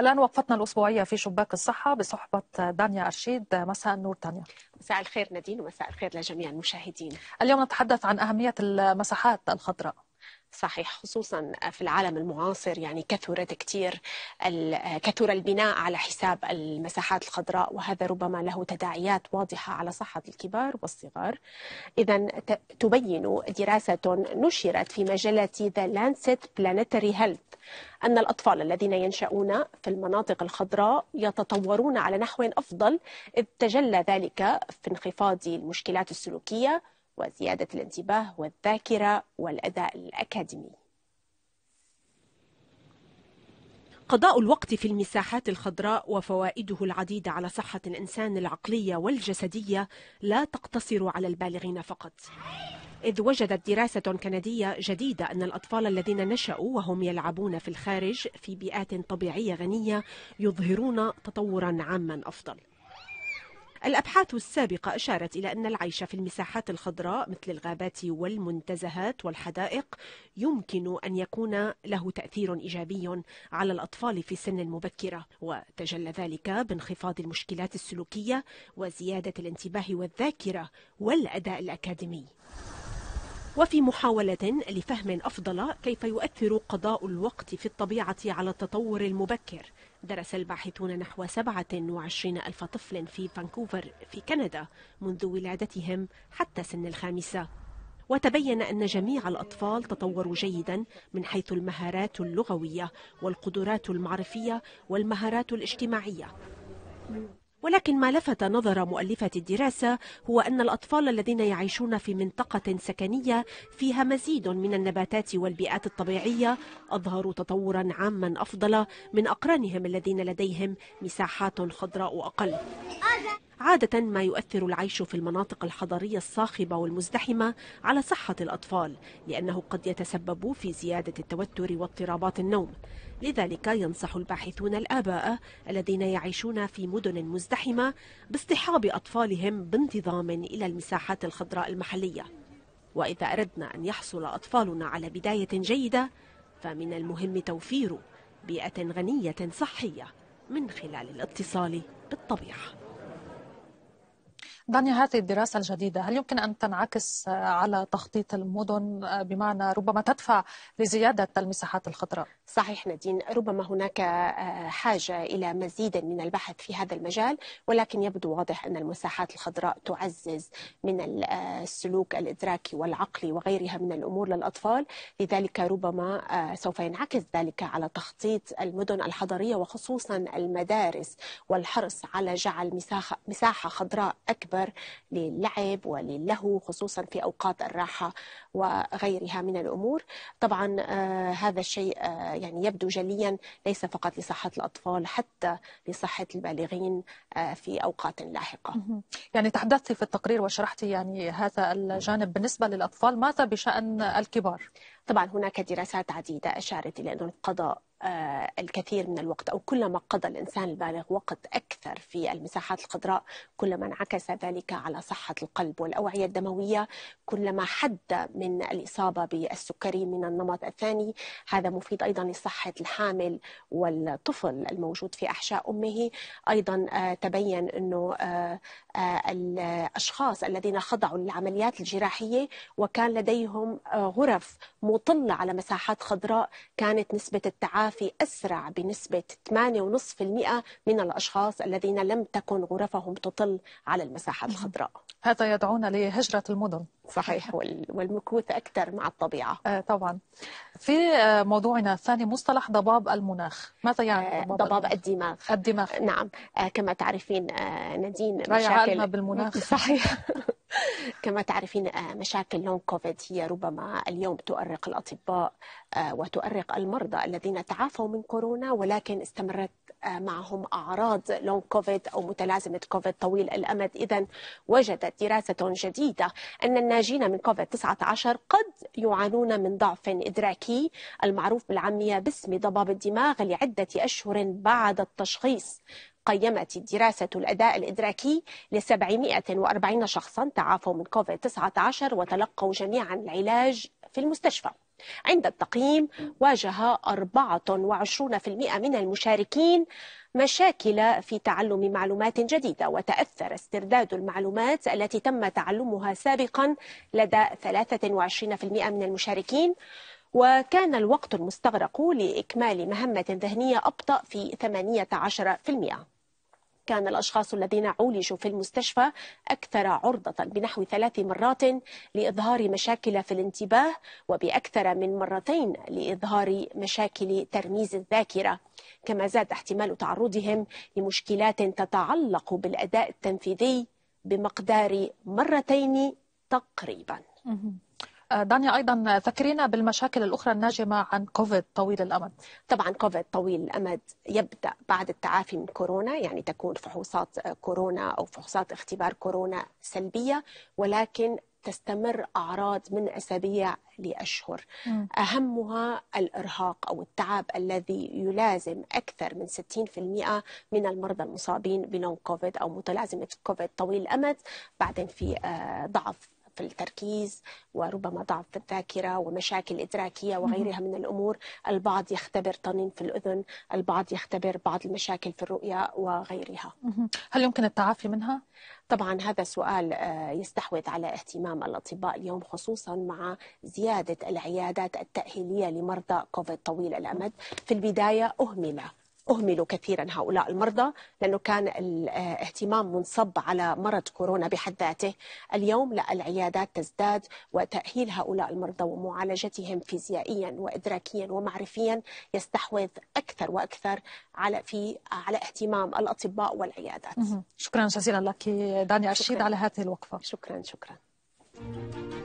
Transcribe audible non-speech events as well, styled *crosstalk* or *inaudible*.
الآن وقفتنا الأسبوعية في شباك الصحة بصحبة دانيا أرشيد مساء النور دانيا مساء الخير نادين ومساء الخير لجميع المشاهدين اليوم نتحدث عن أهمية المساحات الخضراء صحيح خصوصا في العالم المعاصر يعني كثرت كثير كثر البناء على حساب المساحات الخضراء وهذا ربما له تداعيات واضحه على صحه الكبار والصغار. اذا تبين دراسه نشرت في مجله ذا لانسيت بلانيتري هيلث أن الأطفال الذين ينشأون في المناطق الخضراء يتطورون على نحو أفضل إذ تجلى ذلك في انخفاض المشكلات السلوكية وزيادة الانتباه والذاكرة والأداء الأكاديمي قضاء الوقت في المساحات الخضراء وفوائده العديدة على صحة الإنسان العقلية والجسدية لا تقتصر على البالغين فقط إذ وجدت دراسة كندية جديدة أن الأطفال الذين نشأوا وهم يلعبون في الخارج في بيئات طبيعية غنية يظهرون تطورا عاما أفضل الأبحاث السابقة أشارت إلى أن العيش في المساحات الخضراء مثل الغابات والمنتزهات والحدائق يمكن أن يكون له تأثير إيجابي على الأطفال في سن مبكرة وتجلى ذلك بانخفاض المشكلات السلوكية وزيادة الانتباه والذاكرة والأداء الأكاديمي وفي محاولة لفهم أفضل كيف يؤثر قضاء الوقت في الطبيعة على التطور المبكر درس الباحثون نحو 27 ألف طفل في فانكوفر في كندا منذ ولادتهم حتى سن الخامسة وتبين أن جميع الأطفال تطوروا جيدا من حيث المهارات اللغوية والقدرات المعرفية والمهارات الاجتماعية ولكن ما لفت نظر مؤلفة الدراسة هو أن الأطفال الذين يعيشون في منطقة سكنية فيها مزيد من النباتات والبيئات الطبيعية أظهروا تطورا عاما أفضل من أقرانهم الذين لديهم مساحات خضراء أقل آه، عادة ما يؤثر العيش في المناطق الحضرية الصاخبة والمزدحمة على صحة الأطفال لأنه قد يتسبب في زيادة التوتر واضطرابات النوم لذلك ينصح الباحثون الآباء الذين يعيشون في مدن مزدحمة باصطحاب أطفالهم بانتظام إلى المساحات الخضراء المحلية وإذا أردنا أن يحصل أطفالنا على بداية جيدة فمن المهم توفير بيئة غنية صحية من خلال الاتصال بالطبيعة دانيا هذه الدراسة الجديدة هل يمكن أن تنعكس آه، على تخطيط المدن آه، بمعنى ربما تدفع لزيادة المساحات الخضراء؟ صحيح نادين ربما هناك آه، حاجة إلى مزيد من البحث في هذا المجال ولكن يبدو واضح أن المساحات الخضراء تعزز من السلوك الإدراكي والعقلي وغيرها من الأمور للأطفال لذلك ربما سوف ينعكس ذلك على تخطيط المدن الحضرية وخصوصا المدارس والحرص على جعل مساحة خضراء أكبر أكبر للعب وللهو خصوصا في أوقات الراحة وغيرها من الأمور طبعا آه، هذا الشيء آه، يعني يبدو جليا ليس فقط لصحة الأطفال حتى لصحة البالغين آه، في أوقات لاحقة يعني تحدثت في التقرير وشرحت يعني هذا الجانب بالنسبة للأطفال ماذا بشأن الكبار؟ طبعا هناك دراسات عديدة أشارت إلى أن القضاء الكثير من الوقت أو كلما قضى الإنسان البالغ وقت أكثر في المساحات الخضراء كلما انعكس ذلك على صحة القلب والأوعية الدموية كلما حد من من الإصابة بالسكري من النمط الثاني هذا مفيد أيضا لصحة الحامل والطفل الموجود في أحشاء أمه أيضا آه، تبين أنه آه، آه، الأشخاص الذين خضعوا للعمليات الجراحية وكان لديهم غرف مطلة على مساحات خضراء كانت نسبة التعافي أسرع بنسبة 8.5% من الأشخاص الذين لم تكن غرفهم تطل على المساحات الخضراء هذا يدعونا لهجرة المدن صحيح والمكوث اكثر مع الطبيعه آه، طبعا في آه، موضوعنا الثاني مصطلح ضباب المناخ ماذا يعني آه، ضباب, ضباب الدماغ الدماغ نعم كما تعرفين نادين مشاكل بالمناخ *laughs* صحيح *laughs* كما تعرفين مشاكل لونج كوفيد هي ربما اليوم تؤرق الاطباء وتؤرق المرضى الذين تعافوا من كورونا ولكن استمرت آه، معهم أعراض لونج كوفيد أو متلازمة كوفيد طويل الأمد إذا وجدت دراسة جديدة أن الناجين من كوفيد 19 قد يعانون من ضعف إدراكي المعروف بالعامية باسم ضباب الدماغ لعدة أشهر بعد التشخيص قيمت الدراسة الأداء الإدراكي ل 740 شخصا تعافوا من كوفيد 19 وتلقوا جميعا العلاج في المستشفى عند التقييم واجه 24% من المشاركين مشاكل في تعلم معلومات جديدة وتأثر استرداد المعلومات التي تم تعلمها سابقا لدى 23% من المشاركين وكان الوقت المستغرق لإكمال مهمة ذهنية أبطأ في 18% كان الأشخاص الذين عولجوا في المستشفى أكثر عرضة بنحو ثلاث مرات لإظهار مشاكل في الانتباه وبأكثر من مرتين لإظهار مشاكل ترميز الذاكرة كما زاد احتمال تعرضهم لمشكلات تتعلق بالأداء التنفيذي بمقدار مرتين تقريباً آه، دانيا ايضا آه، فكرينا بالمشاكل الاخرى الناجمه عن كوفيد طويل الامد طبعا كوفيد طويل الامد يبدا بعد التعافي من كورونا يعني تكون فحوصات آه، كورونا او فحوصات اختبار كورونا سلبيه ولكن تستمر اعراض من اسابيع لاشهر م. اهمها الارهاق او التعب الذي يلازم اكثر من 60% من المرضى المصابين بلون كوفيد او متلازمه كوفيد طويل الامد بعدين في ضعف في التركيز وربما ضعف في الذاكرة ومشاكل إدراكية وغيرها من الأمور البعض يختبر طنين في الأذن البعض يختبر بعض المشاكل في الرؤية وغيرها هل يمكن التعافي منها؟ طبعا هذا سؤال آه، يستحوذ على اهتمام الاطباء اليوم خصوصا مع زياده العيادات التاهيليه لمرضى كوفيد طويل الامد في البدايه اهمل أهملوا كثيرا هؤلاء المرضى لأنه كان الاهتمام آه، منصب على مرض كورونا بحد ذاته اليوم لا العيادات تزداد وتأهيل هؤلاء المرضى ومعالجتهم فيزيائيا وإدراكيا ومعرفيا يستحوذ أكثر وأكثر على في على اهتمام الأطباء والعيادات شكرا جزيلا لك داني أرشيد على هذه الوقفة شكرا شكرا